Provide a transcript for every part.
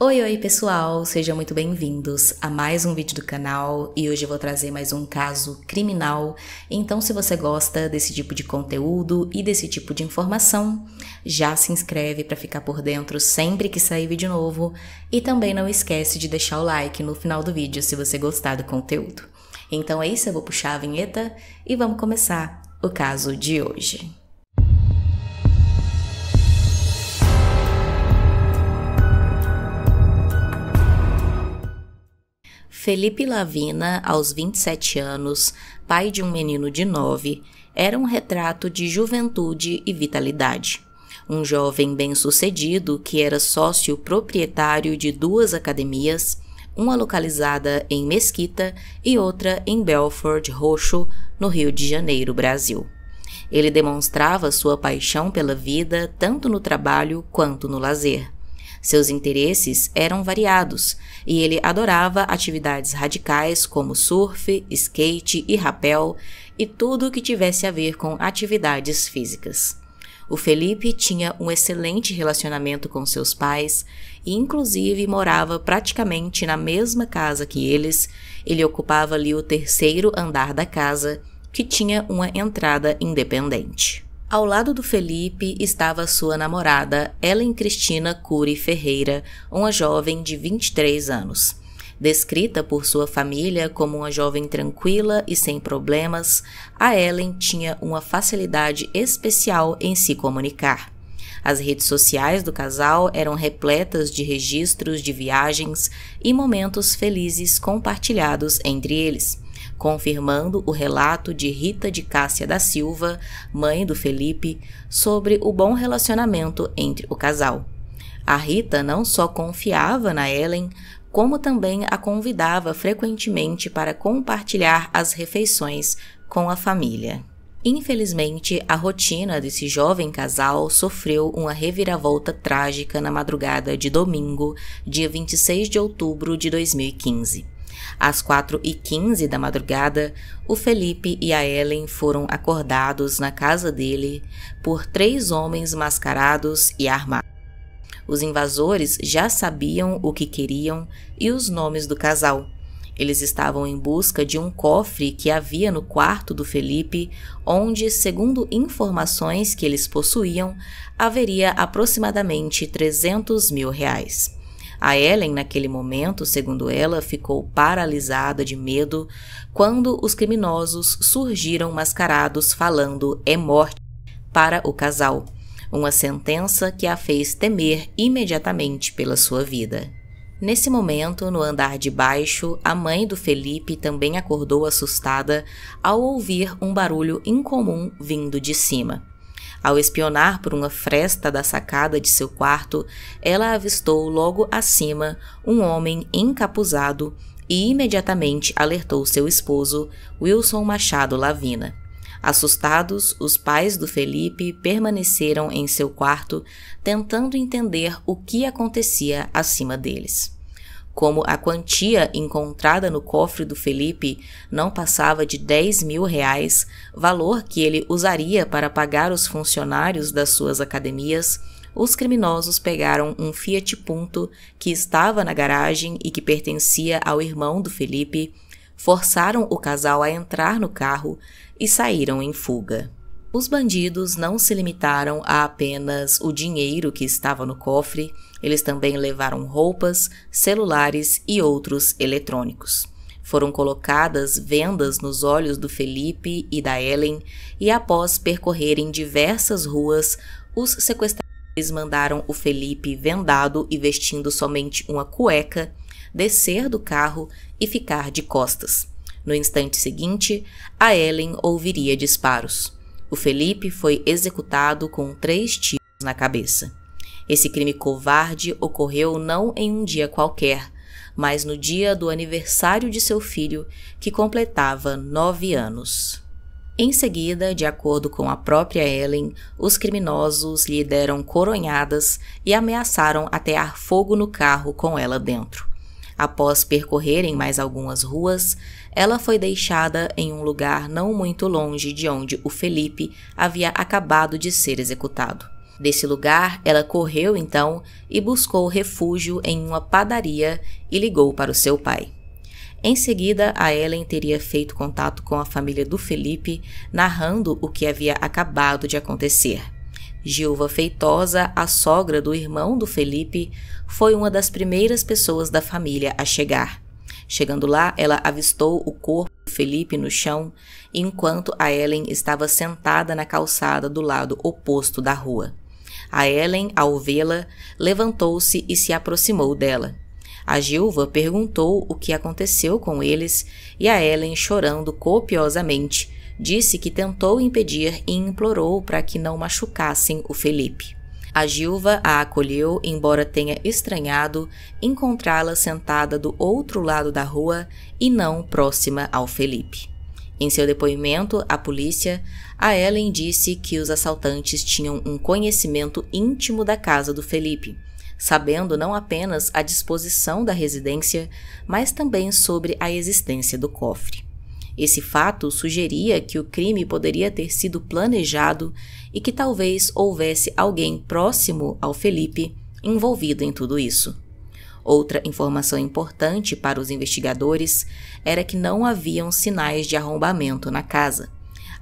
Oi, oi pessoal, sejam muito bem-vindos a mais um vídeo do canal e hoje eu vou trazer mais um caso criminal. Então, se você gosta desse tipo de conteúdo e desse tipo de informação, já se inscreve para ficar por dentro sempre que sair vídeo novo e também não esquece de deixar o like no final do vídeo se você gostar do conteúdo. Então é isso, eu vou puxar a vinheta e vamos começar o caso de hoje. Felipe Lavina, aos 27 anos, pai de um menino de 9, era um retrato de juventude e vitalidade. Um jovem bem-sucedido que era sócio proprietário de duas academias, uma localizada em Mesquita e outra em Belford Roxo, no Rio de Janeiro, Brasil. Ele demonstrava sua paixão pela vida tanto no trabalho quanto no lazer. Seus interesses eram variados e ele adorava atividades radicais como surf, skate e rapel e tudo o que tivesse a ver com atividades físicas. O Felipe tinha um excelente relacionamento com seus pais e, inclusive, morava praticamente na mesma casa que eles. Ele ocupava ali o terceiro andar da casa, que tinha uma entrada independente. Ao lado do Felipe estava sua namorada, Ellen Cristina Cury Ferreira, uma jovem de 23 anos. Descrita por sua família como uma jovem tranquila e sem problemas, a Ellen tinha uma facilidade especial em se comunicar. As redes sociais do casal eram repletas de registros de viagens e momentos felizes compartilhados entre eles confirmando o relato de Rita de Cássia da Silva, mãe do Felipe, sobre o bom relacionamento entre o casal. A Rita não só confiava na Ellen, como também a convidava frequentemente para compartilhar as refeições com a família. Infelizmente, a rotina desse jovem casal sofreu uma reviravolta trágica na madrugada de domingo, dia 26 de outubro de 2015. Às 4 e 15 da madrugada, o Felipe e a Ellen foram acordados na casa dele por três homens mascarados e armados. Os invasores já sabiam o que queriam e os nomes do casal. Eles estavam em busca de um cofre que havia no quarto do Felipe, onde, segundo informações que eles possuíam, haveria aproximadamente 300 mil reais. A Ellen, naquele momento, segundo ela, ficou paralisada de medo quando os criminosos surgiram mascarados falando é morte para o casal, uma sentença que a fez temer imediatamente pela sua vida. Nesse momento, no andar de baixo, a mãe do Felipe também acordou assustada ao ouvir um barulho incomum vindo de cima. Ao espionar por uma fresta da sacada de seu quarto, ela avistou logo acima um homem encapuzado e imediatamente alertou seu esposo, Wilson Machado Lavina. Assustados, os pais do Felipe permaneceram em seu quarto, tentando entender o que acontecia acima deles como a quantia encontrada no cofre do Felipe não passava de 10 mil reais, valor que ele usaria para pagar os funcionários das suas academias, os criminosos pegaram um Fiat Punto que estava na garagem e que pertencia ao irmão do Felipe, forçaram o casal a entrar no carro e saíram em fuga. Os bandidos não se limitaram a apenas o dinheiro que estava no cofre, eles também levaram roupas, celulares e outros eletrônicos. Foram colocadas vendas nos olhos do Felipe e da Ellen, e após percorrerem diversas ruas, os sequestradores mandaram o Felipe vendado e vestindo somente uma cueca descer do carro e ficar de costas. No instante seguinte, a Ellen ouviria disparos. O Felipe foi executado com três tiros na cabeça. Esse crime covarde ocorreu não em um dia qualquer, mas no dia do aniversário de seu filho, que completava nove anos. Em seguida, de acordo com a própria Ellen, os criminosos lhe deram coronhadas e ameaçaram atear fogo no carro com ela dentro. Após percorrerem mais algumas ruas, ela foi deixada em um lugar não muito longe de onde o Felipe havia acabado de ser executado. Desse lugar, ela correu então e buscou refúgio em uma padaria e ligou para o seu pai. Em seguida, a Ellen teria feito contato com a família do Felipe, narrando o que havia acabado de acontecer. Gilva Feitosa, a sogra do irmão do Felipe, foi uma das primeiras pessoas da família a chegar. Chegando lá, ela avistou o corpo de Felipe no chão, enquanto a Ellen estava sentada na calçada do lado oposto da rua. A Ellen, ao vê-la, levantou-se e se aproximou dela. A Gilva perguntou o que aconteceu com eles e a Ellen, chorando copiosamente, disse que tentou impedir e implorou para que não machucassem o Felipe. A Gilva a acolheu, embora tenha estranhado encontrá-la sentada do outro lado da rua e não próxima ao Felipe. Em seu depoimento à polícia, a Ellen disse que os assaltantes tinham um conhecimento íntimo da casa do Felipe, sabendo não apenas a disposição da residência, mas também sobre a existência do cofre. Esse fato sugeria que o crime poderia ter sido planejado e que talvez houvesse alguém próximo ao Felipe envolvido em tudo isso. Outra informação importante para os investigadores era que não haviam sinais de arrombamento na casa.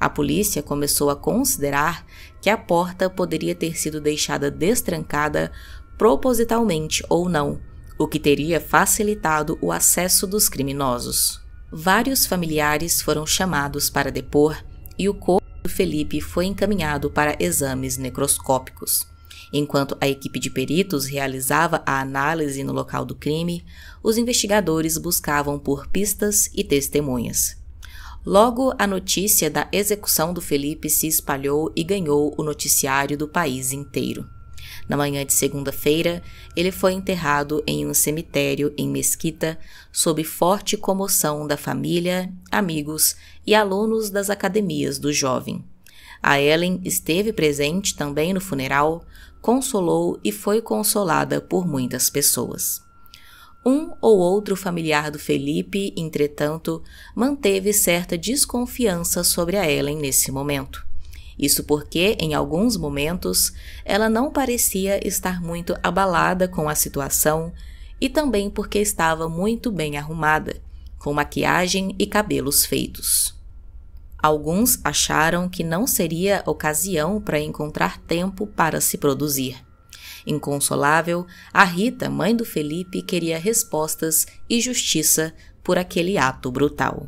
A polícia começou a considerar que a porta poderia ter sido deixada destrancada propositalmente ou não, o que teria facilitado o acesso dos criminosos. Vários familiares foram chamados para depor e o corpo do Felipe foi encaminhado para exames necroscópicos. Enquanto a equipe de peritos realizava a análise no local do crime, os investigadores buscavam por pistas e testemunhas. Logo, a notícia da execução do Felipe se espalhou e ganhou o noticiário do país inteiro. Na manhã de segunda-feira, ele foi enterrado em um cemitério em Mesquita, sob forte comoção da família, amigos e alunos das academias do jovem. A Ellen esteve presente também no funeral, consolou e foi consolada por muitas pessoas. Um ou outro familiar do Felipe, entretanto, manteve certa desconfiança sobre a Ellen nesse momento. Isso porque, em alguns momentos, ela não parecia estar muito abalada com a situação e também porque estava muito bem arrumada, com maquiagem e cabelos feitos. Alguns acharam que não seria ocasião para encontrar tempo para se produzir. Inconsolável, a Rita, mãe do Felipe, queria respostas e justiça por aquele ato brutal.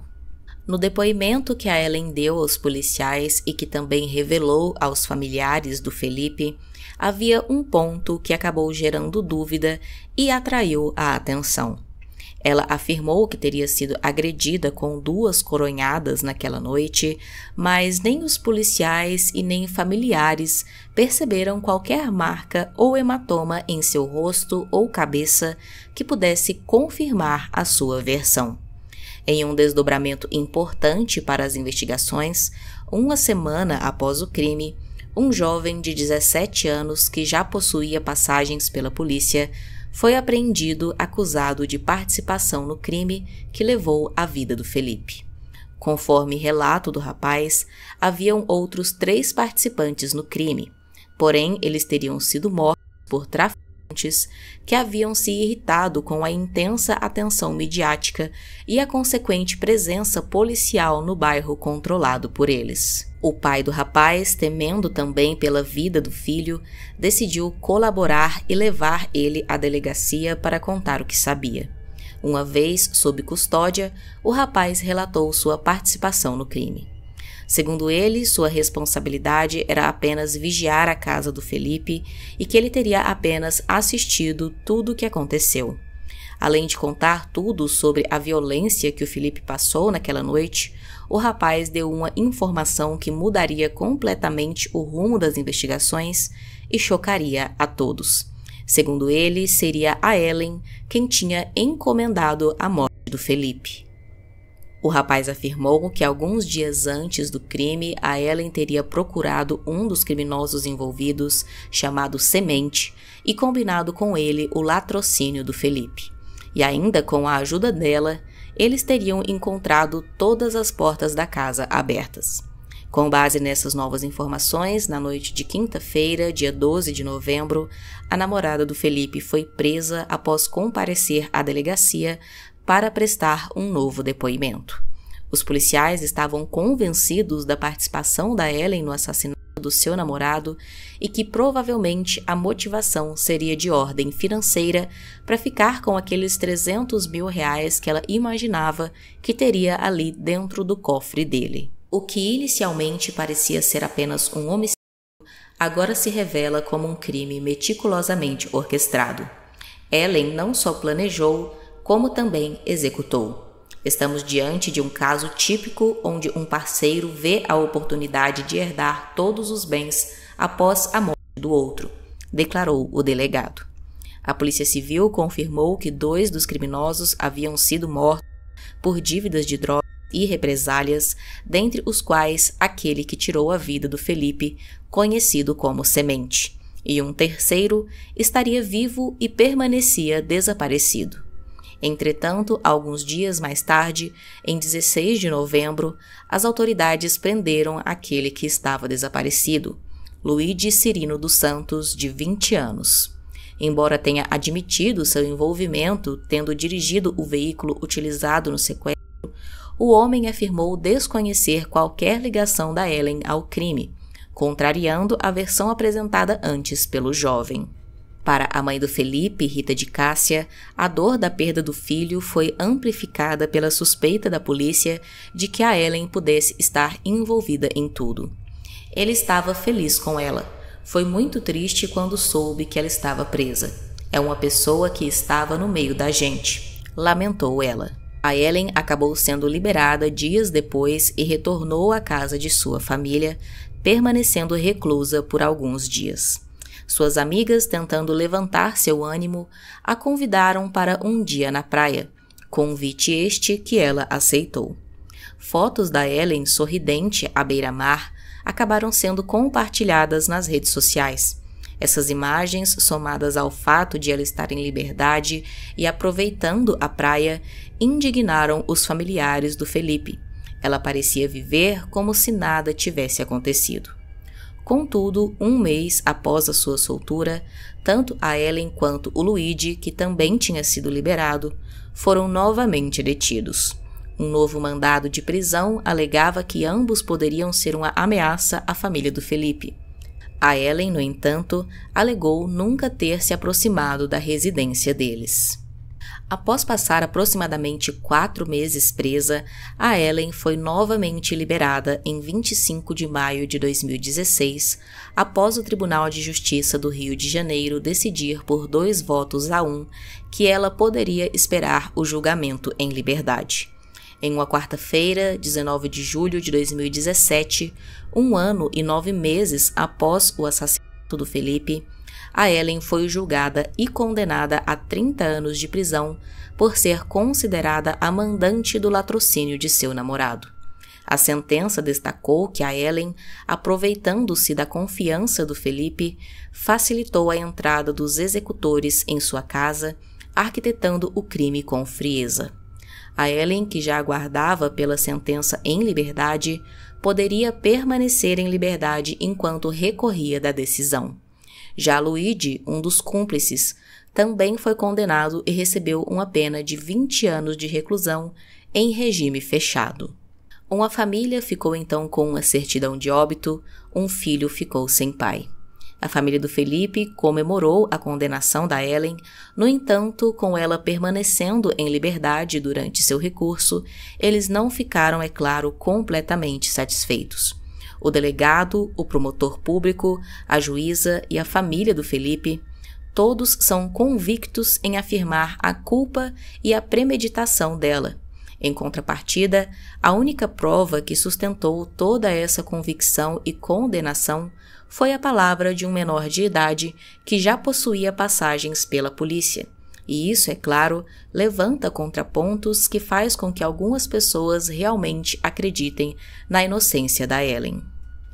No depoimento que a Ellen deu aos policiais e que também revelou aos familiares do Felipe, havia um ponto que acabou gerando dúvida e atraiu a atenção. Ela afirmou que teria sido agredida com duas coronhadas naquela noite, mas nem os policiais e nem familiares perceberam qualquer marca ou hematoma em seu rosto ou cabeça que pudesse confirmar a sua versão. Em um desdobramento importante para as investigações, uma semana após o crime, um jovem de 17 anos que já possuía passagens pela polícia foi apreendido acusado de participação no crime que levou à vida do Felipe. Conforme relato do rapaz, haviam outros três participantes no crime, porém eles teriam sido mortos por tráfico que haviam se irritado com a intensa atenção midiática e a consequente presença policial no bairro controlado por eles. O pai do rapaz, temendo também pela vida do filho, decidiu colaborar e levar ele à delegacia para contar o que sabia. Uma vez sob custódia, o rapaz relatou sua participação no crime. Segundo ele, sua responsabilidade era apenas vigiar a casa do Felipe e que ele teria apenas assistido tudo o que aconteceu. Além de contar tudo sobre a violência que o Felipe passou naquela noite, o rapaz deu uma informação que mudaria completamente o rumo das investigações e chocaria a todos. Segundo ele, seria a Ellen quem tinha encomendado a morte do Felipe. O rapaz afirmou que alguns dias antes do crime, a Ellen teria procurado um dos criminosos envolvidos, chamado Semente, e combinado com ele o latrocínio do Felipe. E ainda com a ajuda dela, eles teriam encontrado todas as portas da casa abertas. Com base nessas novas informações, na noite de quinta-feira, dia 12 de novembro, a namorada do Felipe foi presa após comparecer à delegacia para prestar um novo depoimento. Os policiais estavam convencidos da participação da Ellen no assassinato do seu namorado e que provavelmente a motivação seria de ordem financeira para ficar com aqueles 300 mil reais que ela imaginava que teria ali dentro do cofre dele. O que inicialmente parecia ser apenas um homicídio agora se revela como um crime meticulosamente orquestrado. Ellen não só planejou, como também executou. Estamos diante de um caso típico onde um parceiro vê a oportunidade de herdar todos os bens após a morte do outro, declarou o delegado. A Polícia Civil confirmou que dois dos criminosos haviam sido mortos por dívidas de drogas e represálias, dentre os quais aquele que tirou a vida do Felipe, conhecido como Semente, e um terceiro estaria vivo e permanecia desaparecido. Entretanto, alguns dias mais tarde, em 16 de novembro, as autoridades prenderam aquele que estava desaparecido, Luigi Cirino dos Santos, de 20 anos. Embora tenha admitido seu envolvimento, tendo dirigido o veículo utilizado no sequestro, o homem afirmou desconhecer qualquer ligação da Ellen ao crime, contrariando a versão apresentada antes pelo jovem. Para a mãe do Felipe, Rita de Cássia, a dor da perda do filho foi amplificada pela suspeita da polícia de que a Ellen pudesse estar envolvida em tudo. Ele estava feliz com ela. Foi muito triste quando soube que ela estava presa. É uma pessoa que estava no meio da gente, lamentou ela. A Ellen acabou sendo liberada dias depois e retornou à casa de sua família, permanecendo reclusa por alguns dias. Suas amigas, tentando levantar seu ânimo, a convidaram para um dia na praia, convite este que ela aceitou. Fotos da Ellen sorridente à beira-mar acabaram sendo compartilhadas nas redes sociais. Essas imagens, somadas ao fato de ela estar em liberdade e aproveitando a praia, indignaram os familiares do Felipe. Ela parecia viver como se nada tivesse acontecido. Contudo, um mês após a sua soltura, tanto a Ellen quanto o Luigi, que também tinha sido liberado, foram novamente detidos. Um novo mandado de prisão alegava que ambos poderiam ser uma ameaça à família do Felipe. A Ellen, no entanto, alegou nunca ter se aproximado da residência deles. Após passar aproximadamente quatro meses presa, a Ellen foi novamente liberada em 25 de maio de 2016, após o Tribunal de Justiça do Rio de Janeiro decidir por dois votos a um que ela poderia esperar o julgamento em liberdade. Em uma quarta-feira, 19 de julho de 2017, um ano e nove meses após o assassinato do Felipe, a Ellen foi julgada e condenada a 30 anos de prisão por ser considerada a mandante do latrocínio de seu namorado. A sentença destacou que a Ellen, aproveitando-se da confiança do Felipe, facilitou a entrada dos executores em sua casa, arquitetando o crime com frieza. A Ellen, que já aguardava pela sentença em liberdade, poderia permanecer em liberdade enquanto recorria da decisão. Já Luigi, um dos cúmplices, também foi condenado e recebeu uma pena de 20 anos de reclusão em regime fechado. Uma família ficou então com uma certidão de óbito, um filho ficou sem pai. A família do Felipe comemorou a condenação da Ellen, no entanto, com ela permanecendo em liberdade durante seu recurso, eles não ficaram, é claro, completamente satisfeitos o delegado, o promotor público, a juíza e a família do Felipe, todos são convictos em afirmar a culpa e a premeditação dela. Em contrapartida, a única prova que sustentou toda essa convicção e condenação foi a palavra de um menor de idade que já possuía passagens pela polícia. E isso, é claro, levanta contrapontos que faz com que algumas pessoas realmente acreditem na inocência da Ellen.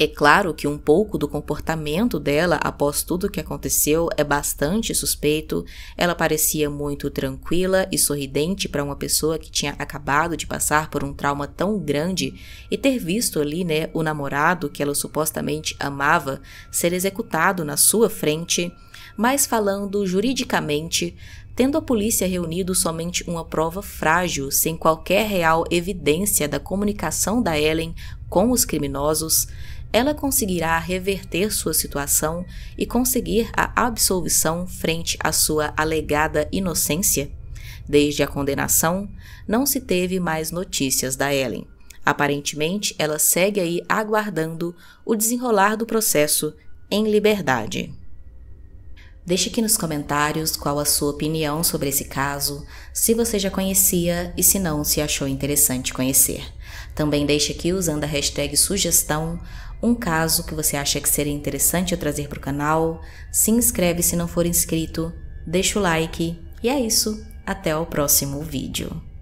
É claro que um pouco do comportamento dela após tudo o que aconteceu é bastante suspeito. Ela parecia muito tranquila e sorridente para uma pessoa que tinha acabado de passar por um trauma tão grande e ter visto ali, né, o namorado que ela supostamente amava ser executado na sua frente. Mas falando juridicamente, Tendo a polícia reunido somente uma prova frágil, sem qualquer real evidência da comunicação da Ellen com os criminosos, ela conseguirá reverter sua situação e conseguir a absolvição frente à sua alegada inocência? Desde a condenação, não se teve mais notícias da Ellen. Aparentemente, ela segue aí aguardando o desenrolar do processo em liberdade. Deixe aqui nos comentários qual a sua opinião sobre esse caso, se você já conhecia e se não, se achou interessante conhecer. Também deixe aqui usando a hashtag sugestão um caso que você acha que seria interessante eu trazer para o canal, se inscreve se não for inscrito, deixa o like e é isso, até o próximo vídeo.